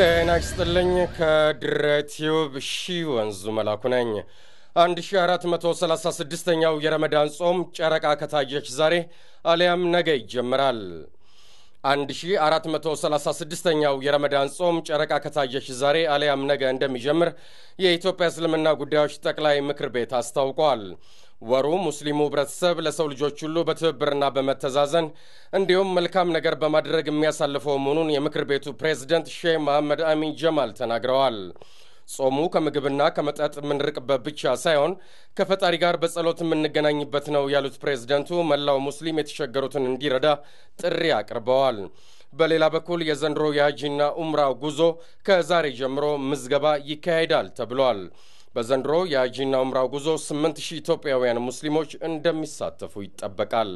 ጤና ይስጥልኝ። ከድረ ሺ ወንዙ መላኩ ነኝ። 1436ኛው የረመዳን ጾም ጨረቃ ከታየች ዛሬ አሊያም ነገ ይጀምራል። 1436ኛው የረመዳን ጾም ጨረቃ ከታየሽ ዛሬ አሊያም ነገ እንደሚጀምር የኢትዮጵያ እስልምና ጉዳዮች ጠቅላይ ምክር ቤት አስታውቋል። ወሩ ሙስሊሙ ህብረተሰብ ለሰው ልጆች ሁሉ በትብብርና በመተዛዘን እንዲሁም መልካም ነገር በማድረግ የሚያሳልፈው መሆኑን የምክር ቤቱ ፕሬዝደንት ሼህ መሐመድ አሚን ጀማል ተናግረዋል። ጾሙ ከምግብና ከመጠጥ የምንርቅበት ብቻ ሳይሆን ከፈጣሪ ጋር በጸሎት የምንገናኝበት ነው ያሉት ፕሬዝደንቱ መላው ሙስሊም የተቸገሩትን እንዲረዳ ጥሪ አቅርበዋል። በሌላ በኩል የዘንድሮ የሀጂና ኡምራ ጉዞ ከዛሬ ጀምሮ ምዝገባ ይካሄዳል ተብሏል። በዘንድሮ የሀጂና ኡምራ ጉዞ 8000 ኢትዮጵያውያን ሙስሊሞች እንደሚሳተፉ ይጠበቃል።